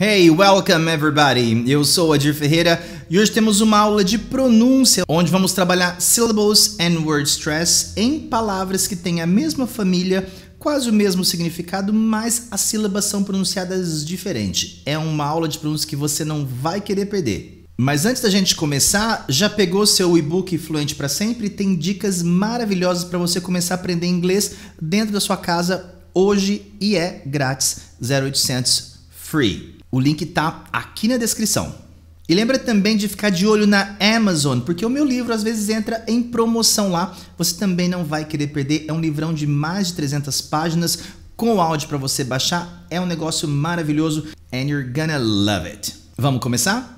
Hey, welcome everybody! Eu sou Adir Ferreira e hoje temos uma aula de pronúncia onde vamos trabalhar syllables and word stress em palavras que têm a mesma família, quase o mesmo significado, mas as sílabas são pronunciadas diferente. É uma aula de pronúncia que você não vai querer perder. Mas antes da gente começar, já pegou seu e-book Fluente para Sempre? Tem dicas maravilhosas para você começar a aprender inglês dentro da sua casa hoje e é grátis 0800 free. O link tá aqui na descrição. E lembra também de ficar de olho na Amazon, porque o meu livro às vezes entra em promoção lá. Você também não vai querer perder. É um livrão de mais de 300 páginas com áudio para você baixar. É um negócio maravilhoso and you're gonna love it. Vamos começar?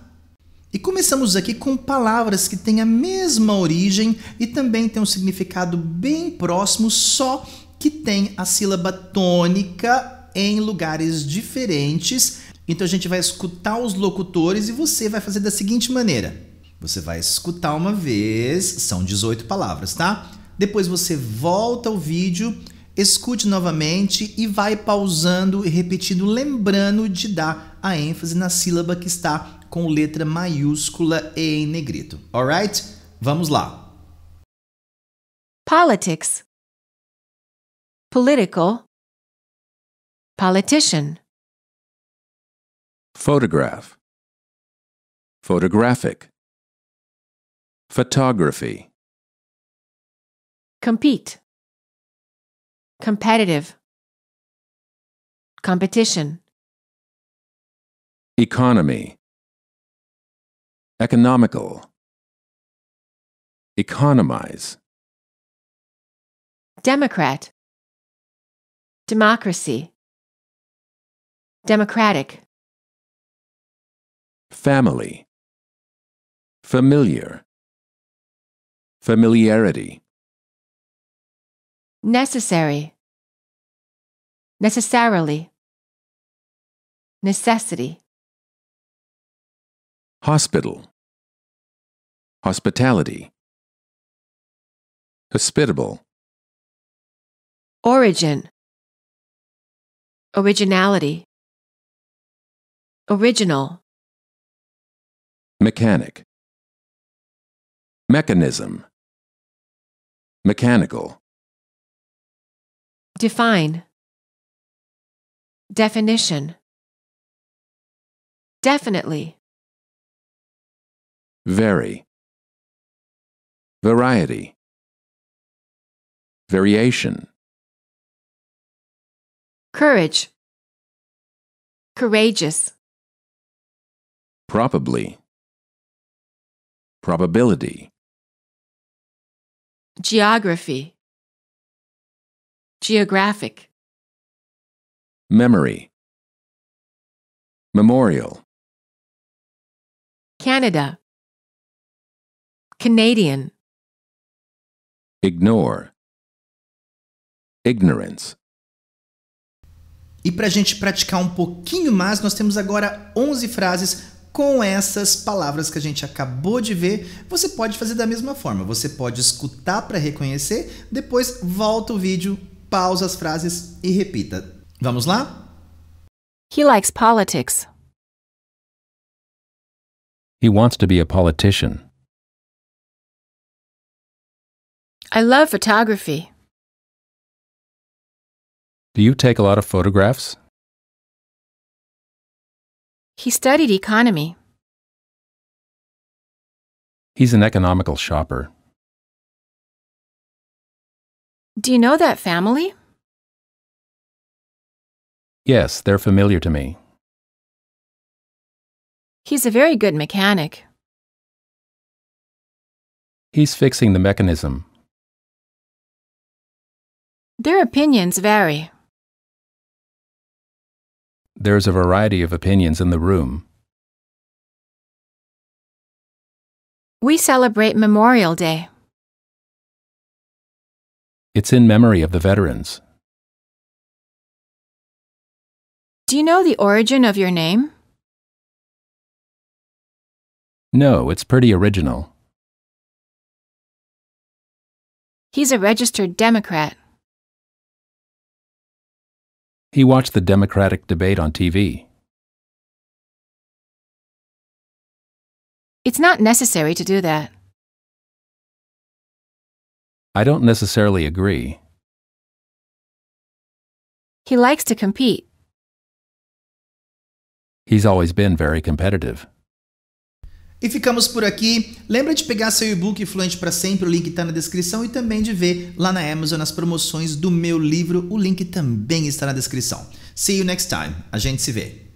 E começamos aqui com palavras que têm a mesma origem e também têm um significado bem próximo, só que tem a sílaba tônica em lugares diferentes então a gente vai escutar os locutores e você vai fazer da seguinte maneira: você vai escutar uma vez, são 18 palavras, tá? Depois você volta o vídeo, escute novamente e vai pausando e repetindo, lembrando de dar a ênfase na sílaba que está com letra maiúscula e em negrito. Alright? Vamos lá. Politics. Political. Politician. Photograph Photographic Photography Compete Competitive Competition Economy Economical Economize Democrat Democracy Democratic Family. Familiar. Familiarity. Necessary. Necessarily. Necessity. Hospital. Hospitality. Hospitable. Origin. Originality. Original. Mechanic. Mechanism. Mechanical. Define. Definition. Definitely. Vary. Variety. Variation. Courage. Courageous. Probably. probability. Geography. Geographic. Memory. Memorial. Canada. Canadian. Ignore. Ignorance. E para a gente praticar um pouquinho mais, nós temos agora 11 frases com essas palavras que a gente acabou de ver, você pode fazer da mesma forma. Você pode escutar para reconhecer, depois volta o vídeo, pausa as frases e repita. Vamos lá? He likes politics. He wants to be a politician. I love photography. Do you take a lot of photographs? He studied economy. He's an economical shopper. Do you know that family? Yes, they're familiar to me. He's a very good mechanic. He's fixing the mechanism. Their opinions vary. There is a variety of opinions in the room. We celebrate Memorial Day. It's in memory of the veterans. Do you know the origin of your name? No, it's pretty original. He's a registered Democrat. He watched the Democratic debate on TV. It's not necessary to do that. I don't necessarily agree. He likes to compete. He's always been very competitive. E ficamos por aqui. Lembra de pegar seu e-book Fluente para Sempre, o link está na descrição, e também de ver lá na Amazon as promoções do meu livro, o link também está na descrição. See you next time. A gente se vê.